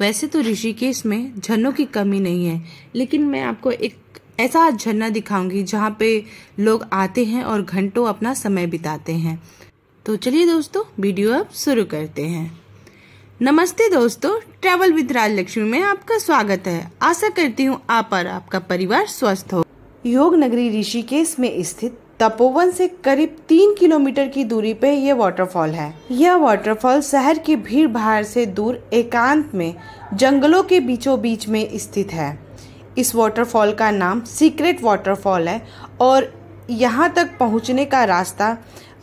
वैसे तो ऋषिकेश में झरनों की कमी नहीं है लेकिन मैं आपको एक ऐसा झरना दिखाऊंगी जहाँ पे लोग आते हैं और घंटों अपना समय बिताते हैं तो चलिए दोस्तों वीडियो अब शुरू करते हैं नमस्ते दोस्तों ट्रैवल विद राजलक्ष्मी में आपका स्वागत है आशा करती हूँ आप और आपका परिवार स्वस्थ हो योग नगरी ऋषिकेश में स्थित तपोवन से करीब तीन किलोमीटर की दूरी पे यह वाटरफॉल है यह वाटरफॉल शहर की भीड़ भाड़ से दूर एकांत में जंगलों के बीचों बीच में स्थित है इस वाटरफॉल का नाम सीक्रेट वाटरफॉल है और यहाँ तक पहुँचने का रास्ता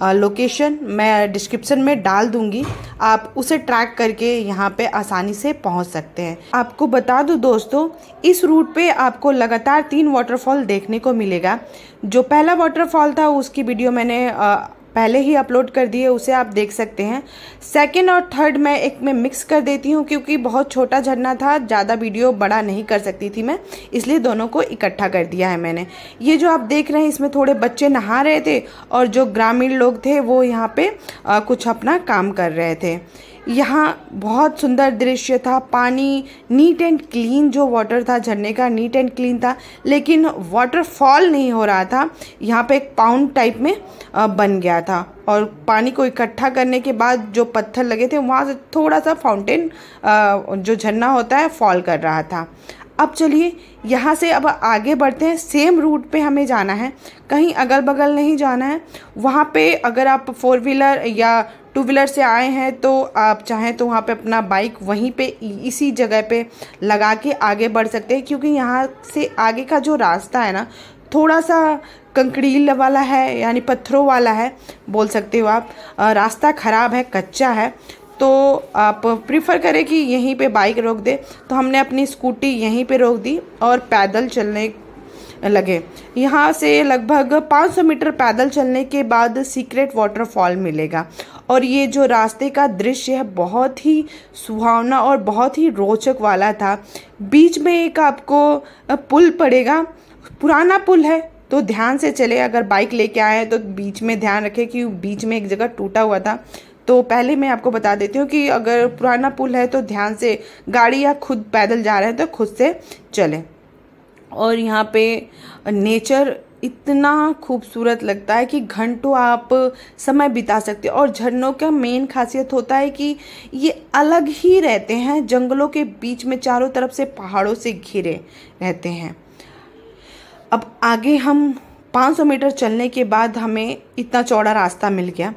लोकेशन मैं डिस्क्रिप्शन में डाल दूंगी आप उसे ट्रैक करके यहाँ पे आसानी से पहुँच सकते हैं आपको बता दूँ दोस्तों इस रूट पे आपको लगातार तीन वाटरफॉल देखने को मिलेगा जो पहला वाटरफॉल था उसकी वीडियो मैंने पहले ही अपलोड कर दी है उसे आप देख सकते हैं सेकेंड और थर्ड मैं एक में मिक्स कर देती हूँ क्योंकि बहुत छोटा झरना था ज़्यादा वीडियो बड़ा नहीं कर सकती थी मैं इसलिए दोनों को इकट्ठा कर दिया है मैंने ये जो आप देख रहे हैं इसमें थोड़े बच्चे नहा रहे थे और जो ग्रामीण लोग थे वो यहाँ पे आ, कुछ अपना काम कर रहे थे यहाँ बहुत सुंदर दृश्य था पानी नीट एंड क्लीन जो वाटर था झरने का नीट एंड क्लीन था लेकिन वाटरफॉल नहीं हो रहा था यहाँ पे एक पाउंड टाइप में बन गया था और पानी को इकट्ठा करने के बाद जो पत्थर लगे थे वहाँ से थोड़ा सा फाउंटेन जो झरना होता है फॉल कर रहा था अब चलिए यहाँ से अब आगे बढ़ते हैं सेम रूट पे हमें जाना है कहीं अगल बगल नहीं जाना है वहाँ पे अगर आप फोर व्हीलर या टू व्हीलर से आए हैं तो आप चाहें तो वहाँ पे अपना बाइक वहीं पे इसी जगह पे लगा के आगे बढ़ सकते हैं क्योंकि यहाँ से आगे का जो रास्ता है ना थोड़ा सा कंकड़ील वाला है यानी पत्थरों वाला है बोल सकते हो आप रास्ता ख़राब है कच्चा है तो आप प्रिफ़र करें कि यहीं पे बाइक रोक दे तो हमने अपनी स्कूटी यहीं पे रोक दी और पैदल चलने लगे यहाँ से लगभग 500 मीटर पैदल चलने के बाद सीक्रेट वाटरफॉल मिलेगा और ये जो रास्ते का दृश्य है बहुत ही सुहावना और बहुत ही रोचक वाला था बीच में एक आपको पुल पड़ेगा पुराना पुल है तो ध्यान से चले अगर बाइक लेके आए तो बीच में ध्यान रखें कि बीच में एक जगह टूटा हुआ था तो पहले मैं आपको बता देती हूँ कि अगर पुराना पुल है तो ध्यान से गाड़ी या खुद पैदल जा रहे हैं तो खुद से चलें और यहाँ पे नेचर इतना खूबसूरत लगता है कि घंटों आप समय बिता सकते हो और झरनों का मेन खासियत होता है कि ये अलग ही रहते हैं जंगलों के बीच में चारों तरफ से पहाड़ों से घिरे रहते हैं अब आगे हम 500 मीटर चलने के बाद हमें इतना चौड़ा रास्ता मिल गया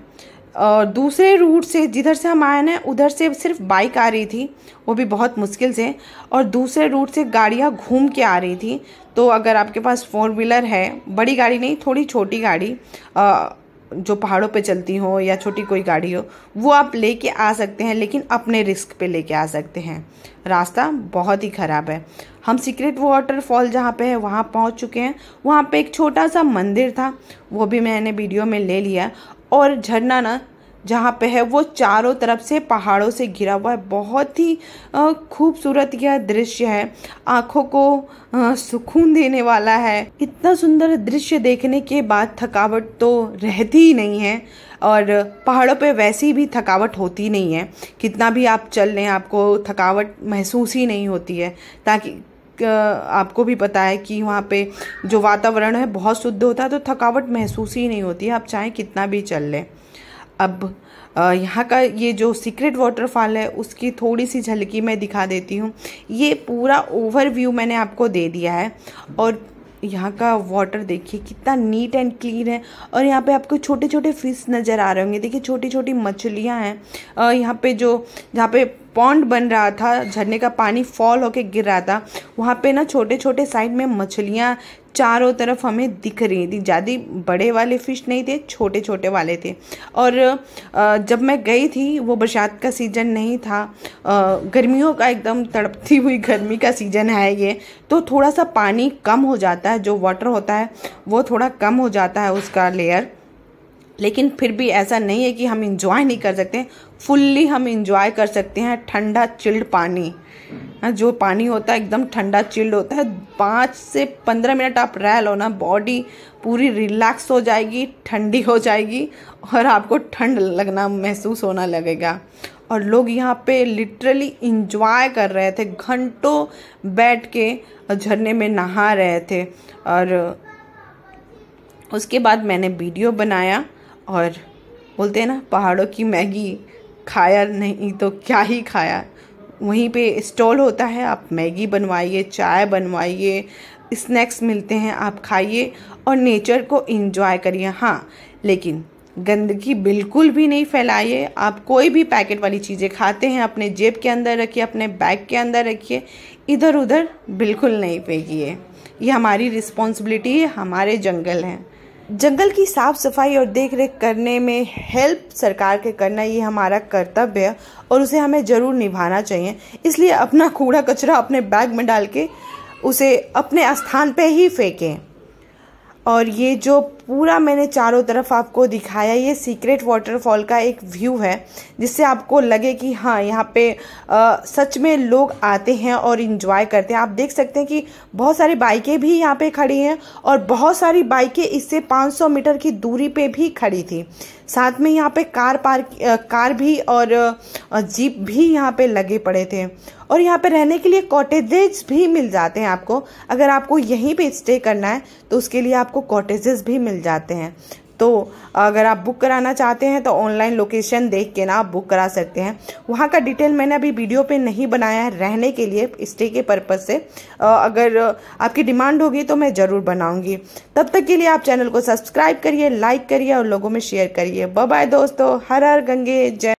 और दूसरे रूट से जिधर से हम आए ना उधर से सिर्फ बाइक आ रही थी वो भी बहुत मुश्किल से और दूसरे रूट से गाड़ियाँ घूम के आ रही थी तो अगर आपके पास फोर व्हीलर है बड़ी गाड़ी नहीं थोड़ी छोटी गाड़ी आ, जो पहाड़ों पे चलती हो या छोटी कोई गाड़ी हो वो आप लेके आ सकते हैं लेकिन अपने रिस्क पे लेके आ सकते हैं रास्ता बहुत ही ख़राब है हम सीक्रेट वाटरफॉल जहाँ पे है वहाँ पहुँच चुके हैं वहाँ पे एक छोटा सा मंदिर था वो भी मैंने वीडियो में ले लिया और झरना ना जहाँ पे है वो चारों तरफ से पहाड़ों से घिरा हुआ है बहुत ही खूबसूरत यह दृश्य है आँखों को सुकून देने वाला है इतना सुंदर दृश्य देखने के बाद थकावट तो रहती ही नहीं है और पहाड़ों पे वैसी भी थकावट होती नहीं है कितना भी आप चल लें आपको थकावट महसूस ही नहीं होती है ताकि आपको भी पता है कि वहाँ पे जो वातावरण है बहुत शुद्ध होता है तो थकावट महसूस ही नहीं होती है आप चाहे कितना भी चल लें अब यहाँ का ये जो सीक्रेट वाटरफॉल है उसकी थोड़ी सी झलकी मैं दिखा देती हूँ ये पूरा ओवरव्यू मैंने आपको दे दिया है और यहाँ का वाटर देखिए कितना नीट एंड क्लीन है और यहाँ पे आपको छोटे छोटे फिश नज़र आ रहे होंगे देखिए छोटी छोटी मछलियाँ हैं यहाँ पे जो जहाँ पे पॉन्ड बन रहा था झरने का पानी फॉल होके गिर रहा था वहाँ पे ना छोटे छोटे साइड में मछलियाँ चारों तरफ हमें दिख रही थी ज़्यादा बड़े वाले फ़िश नहीं थे छोटे छोटे वाले थे और जब मैं गई थी वो बरसात का सीज़न नहीं था गर्मियों का एकदम तड़पती हुई गर्मी का सीज़न है ये तो थोड़ा सा पानी कम हो जाता है जो वाटर होता है वो थोड़ा कम हो जाता है उसका लेयर लेकिन फिर भी ऐसा नहीं है कि हम इंजॉय नहीं कर सकते फुल्ली हम इंजॉय कर सकते हैं ठंडा चिल्ड पानी हाँ, जो पानी होता है एकदम ठंडा चिल्ड होता है पाँच से पंद्रह मिनट आप रह लो ना बॉडी पूरी रिलैक्स हो जाएगी ठंडी हो जाएगी और आपको ठंड लगना महसूस होना लगेगा और लोग यहाँ पे लिटरली इंजॉय कर रहे थे घंटों बैठ के झरने में नहा रहे थे और उसके बाद मैंने वीडियो बनाया और बोलते हैं ना पहाड़ों की मैगी खाया नहीं तो क्या ही खाया वहीं पे स्टॉल होता है आप मैगी बनवाइए चाय बनवाइए स्नैक्स मिलते हैं आप खाइए और नेचर को इन्जॉय करिए हाँ लेकिन गंदगी बिल्कुल भी नहीं फैलाइए आप कोई भी पैकेट वाली चीज़ें खाते हैं अपने जेब के अंदर रखिए अपने बैग के अंदर रखिए इधर उधर बिल्कुल नहीं फेंकिए ये हमारी रिस्पॉन्सिबिलिटी है हमारे जंगल हैं जंगल की साफ सफाई और देख रेख करने में हेल्प सरकार के करना ये हमारा कर्तव्य है और उसे हमें ज़रूर निभाना चाहिए इसलिए अपना कूड़ा कचरा अपने बैग में डाल के उसे अपने स्थान पे ही फेंकें और ये जो पूरा मैंने चारों तरफ आपको दिखाया ये सीक्रेट वाटरफॉल का एक व्यू है जिससे आपको लगे कि हाँ यहाँ पे आ, सच में लोग आते हैं और इन्जॉय करते हैं आप देख सकते हैं कि बहुत सारी बाइकें भी यहाँ पे खड़ी हैं और बहुत सारी बाइकें इससे 500 मीटर की दूरी पे भी खड़ी थी साथ में यहाँ पे कार पार्क कार भी और जीप भी यहाँ पर लगे पड़े थे और यहाँ पे रहने के लिए कॉटेजेस भी मिल जाते हैं आपको अगर आपको यहीं पे स्टे करना है तो उसके लिए आपको कॉटेजेस भी मिल जाते हैं तो अगर आप बुक कराना चाहते हैं तो ऑनलाइन लोकेशन देख के ना आप बुक करा सकते हैं वहाँ का डिटेल मैंने अभी वीडियो पे नहीं बनाया है रहने के लिए स्टे के पर्पज़ से अगर आपकी डिमांड होगी तो मैं ज़रूर बनाऊँगी तब तक के लिए आप चैनल को सब्सक्राइब करिए लाइक करिए और लोगों में शेयर करिए बाय दोस्तों हर हर गंगे जय